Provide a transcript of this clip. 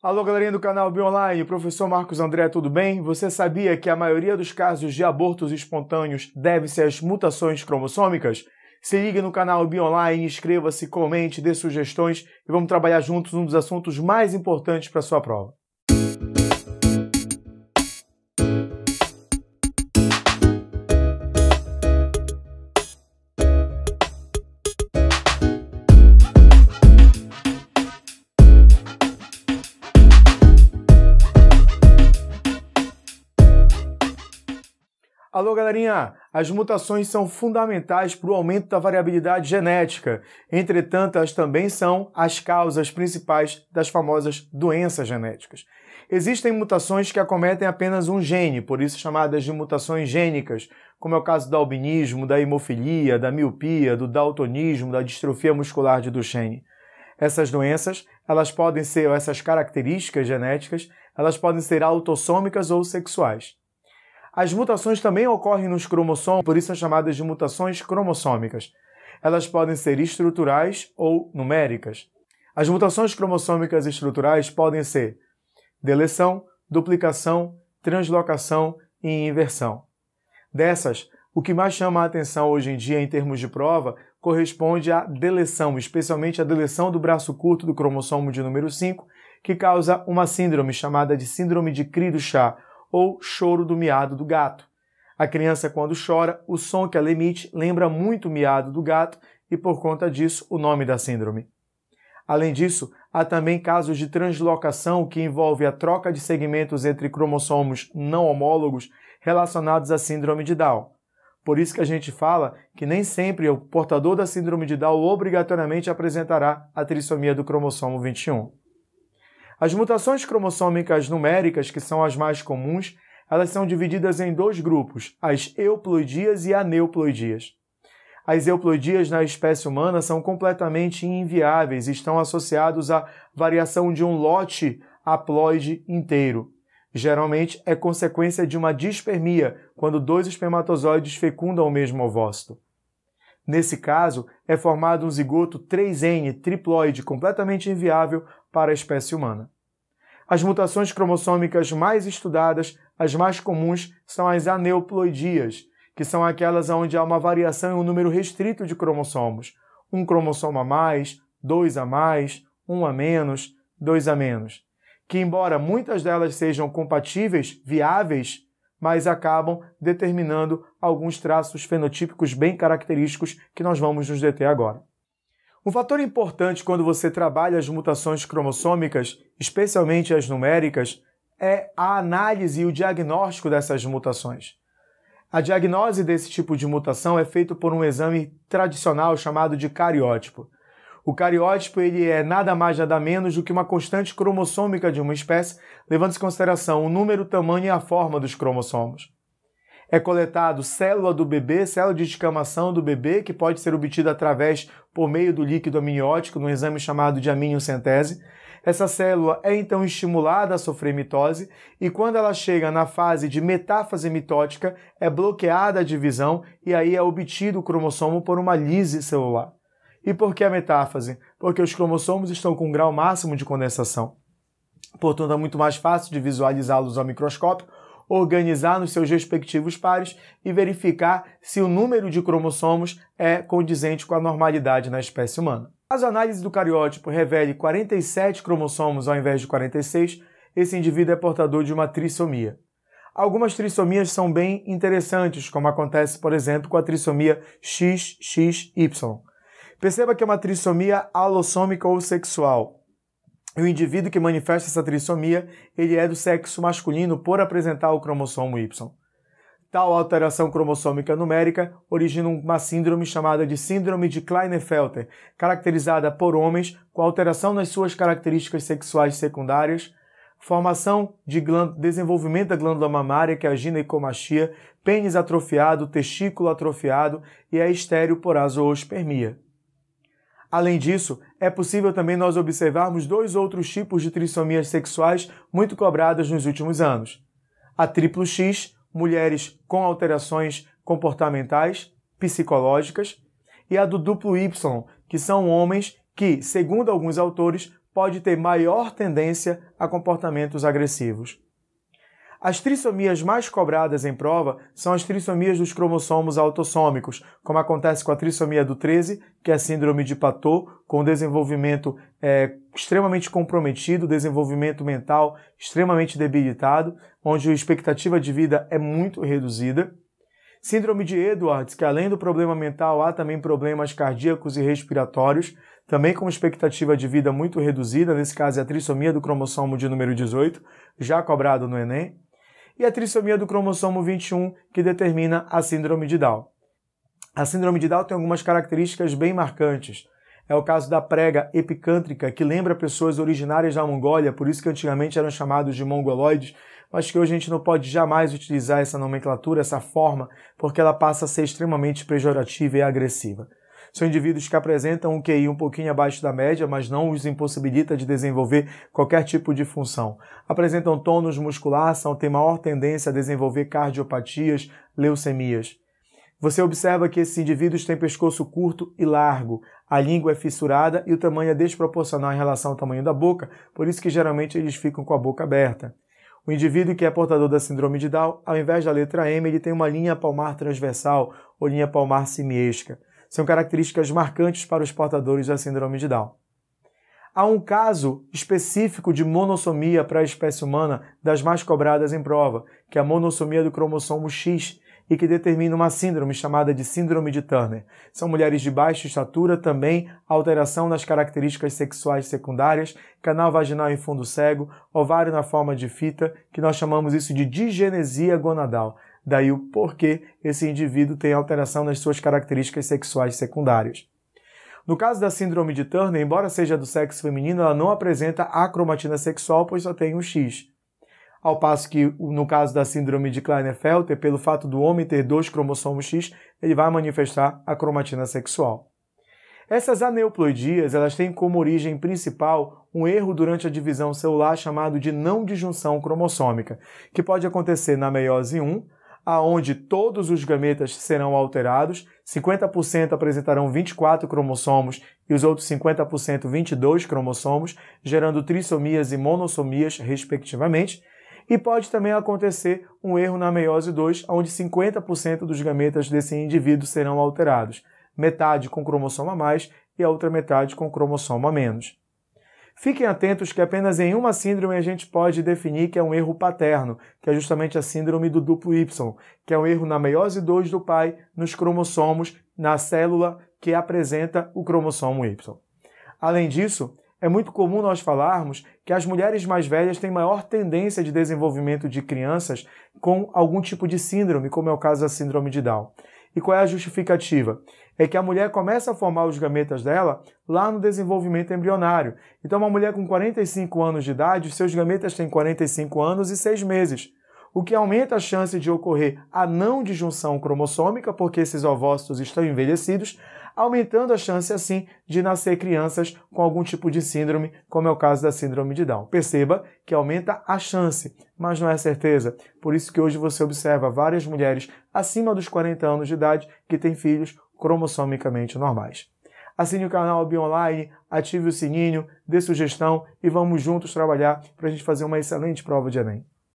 Alô, galerinha do canal Bionline, professor Marcos André, tudo bem? Você sabia que a maioria dos casos de abortos espontâneos deve-se às mutações cromossômicas? Se ligue no canal Bionline, inscreva-se, comente, dê sugestões e vamos trabalhar juntos um dos assuntos mais importantes para sua prova. Alô, galerinha! As mutações são fundamentais para o aumento da variabilidade genética. Entretanto, elas também são as causas principais das famosas doenças genéticas. Existem mutações que acometem apenas um gene, por isso chamadas de mutações gênicas, como é o caso do albinismo, da hemofilia, da miopia, do daltonismo, da distrofia muscular de Duchenne. Essas doenças, elas podem ser, essas características genéticas, elas podem ser autossômicas ou sexuais. As mutações também ocorrem nos cromossomos, por isso são chamadas de mutações cromossômicas. Elas podem ser estruturais ou numéricas. As mutações cromossômicas estruturais podem ser deleção, duplicação, translocação e inversão. Dessas, o que mais chama a atenção hoje em dia em termos de prova corresponde à deleção, especialmente a deleção do braço curto do cromossomo de número 5, que causa uma síndrome chamada de síndrome de Cri-du-Chat, ou choro do miado do gato. A criança, quando chora, o som que ela emite lembra muito o miado do gato e, por conta disso, o nome da síndrome. Além disso, há também casos de translocação que envolve a troca de segmentos entre cromossomos não homólogos relacionados à síndrome de Down. Por isso que a gente fala que nem sempre o portador da síndrome de Down obrigatoriamente apresentará a trissomia do cromossomo 21. As mutações cromossômicas numéricas, que são as mais comuns, elas são divididas em dois grupos, as euploidias e aneuploidias. As euploidias na espécie humana são completamente inviáveis e estão associados à variação de um lote haploide inteiro. Geralmente é consequência de uma dispermia, quando dois espermatozoides fecundam o mesmo ovócito. Nesse caso, é formado um zigoto 3N triploide completamente inviável para a espécie humana. As mutações cromossômicas mais estudadas, as mais comuns, são as aneuploidias, que são aquelas onde há uma variação em um número restrito de cromossomos. Um cromossomo a mais, dois a mais, um a menos, dois a menos. Que, embora muitas delas sejam compatíveis, viáveis, mas acabam determinando alguns traços fenotípicos bem característicos que nós vamos nos deter agora. Um fator importante quando você trabalha as mutações cromossômicas, especialmente as numéricas, é a análise e o diagnóstico dessas mutações. A diagnose desse tipo de mutação é feita por um exame tradicional chamado de cariótipo. O cariótipo ele é nada mais nada menos do que uma constante cromossômica de uma espécie, levando-se em consideração o número, o tamanho e a forma dos cromossomos é coletado célula do bebê, célula de descamação do bebê, que pode ser obtida através por meio do líquido amniótico, num exame chamado de amniocentese. Essa célula é então estimulada a sofrer mitose e quando ela chega na fase de metáfase mitótica, é bloqueada a divisão e aí é obtido o cromossomo por uma lise celular. E por que a metáfase? Porque os cromossomos estão com um grau máximo de condensação. Portanto, é muito mais fácil de visualizá-los ao microscópio organizar nos seus respectivos pares e verificar se o número de cromossomos é condizente com a normalidade na espécie humana. Caso a análise do cariótipo revele 47 cromossomos ao invés de 46, esse indivíduo é portador de uma trissomia. Algumas trissomias são bem interessantes, como acontece, por exemplo, com a trissomia XXY. Perceba que é uma trissomia alossômica ou sexual, e o indivíduo que manifesta essa trissomia, ele é do sexo masculino por apresentar o cromossomo Y. Tal alteração cromossômica numérica origina uma síndrome chamada de síndrome de Klinefelter, caracterizada por homens com alteração nas suas características sexuais secundárias, formação de desenvolvimento da glândula mamária, que é a ginecomastia, pênis atrofiado, testículo atrofiado e a por azoospermia. Além disso, é possível também nós observarmos dois outros tipos de trissomias sexuais muito cobradas nos últimos anos. A triplo X, mulheres com alterações comportamentais, psicológicas, e a do duplo Y, que são homens que, segundo alguns autores, pode ter maior tendência a comportamentos agressivos. As trissomias mais cobradas em prova são as trissomias dos cromossomos autossômicos, como acontece com a trissomia do 13, que é a síndrome de Patot, com desenvolvimento é, extremamente comprometido, desenvolvimento mental extremamente debilitado, onde a expectativa de vida é muito reduzida. Síndrome de Edwards, que além do problema mental, há também problemas cardíacos e respiratórios, também com expectativa de vida muito reduzida, nesse caso é a trissomia do cromossomo de número 18, já cobrado no Enem e a trissomia do cromossomo 21, que determina a síndrome de Down. A síndrome de Down tem algumas características bem marcantes. É o caso da prega epicântrica, que lembra pessoas originárias da Mongólia, por isso que antigamente eram chamados de mongoloides, mas que hoje a gente não pode jamais utilizar essa nomenclatura, essa forma, porque ela passa a ser extremamente pejorativa e agressiva. São indivíduos que apresentam um QI um pouquinho abaixo da média, mas não os impossibilita de desenvolver qualquer tipo de função. Apresentam tônus muscular, são, têm maior tendência a desenvolver cardiopatias, leucemias. Você observa que esses indivíduos têm pescoço curto e largo, a língua é fissurada e o tamanho é desproporcional em relação ao tamanho da boca, por isso que geralmente eles ficam com a boca aberta. O indivíduo que é portador da síndrome de Down, ao invés da letra M, ele tem uma linha palmar transversal ou linha palmar simiesca são características marcantes para os portadores da síndrome de Down. Há um caso específico de monossomia para a espécie humana das mais cobradas em prova, que é a monossomia do cromossomo X, e que determina uma síndrome chamada de Síndrome de Turner. São mulheres de baixa estatura, também alteração nas características sexuais secundárias, canal vaginal em fundo cego, ovário na forma de fita, que nós chamamos isso de digenesia gonadal daí o porquê esse indivíduo tem alteração nas suas características sexuais secundárias. No caso da síndrome de Turner, embora seja do sexo feminino, ela não apresenta acromatina sexual, pois só tem um X. Ao passo que, no caso da síndrome de Klinefelter, pelo fato do homem ter dois cromossomos X, ele vai manifestar a cromatina sexual. Essas aneuploidias elas têm como origem principal um erro durante a divisão celular chamado de não disjunção cromossômica, que pode acontecer na meiose 1, aonde todos os gametas serão alterados, 50% apresentarão 24 cromossomos e os outros 50% 22 cromossomos, gerando trissomias e monossomias, respectivamente. E pode também acontecer um erro na meiose 2, onde 50% dos gametas desse indivíduo serão alterados, metade com cromossomo a mais e a outra metade com cromossomo a menos. Fiquem atentos que apenas em uma síndrome a gente pode definir que é um erro paterno, que é justamente a síndrome do duplo Y, que é um erro na meiose 2 do pai, nos cromossomos, na célula que apresenta o cromossomo Y. Além disso, é muito comum nós falarmos que as mulheres mais velhas têm maior tendência de desenvolvimento de crianças com algum tipo de síndrome, como é o caso da síndrome de Down. E qual é a justificativa? É que a mulher começa a formar os gametas dela lá no desenvolvimento embrionário. Então, uma mulher com 45 anos de idade, seus gametas têm 45 anos e 6 meses o que aumenta a chance de ocorrer a não disjunção cromossômica, porque esses ovócitos estão envelhecidos, aumentando a chance, assim, de nascer crianças com algum tipo de síndrome, como é o caso da síndrome de Down. Perceba que aumenta a chance, mas não é certeza. Por isso que hoje você observa várias mulheres acima dos 40 anos de idade que têm filhos cromossomicamente normais. Assine o canal BioOnline, ative o sininho, dê sugestão e vamos juntos trabalhar para a gente fazer uma excelente prova de Enem.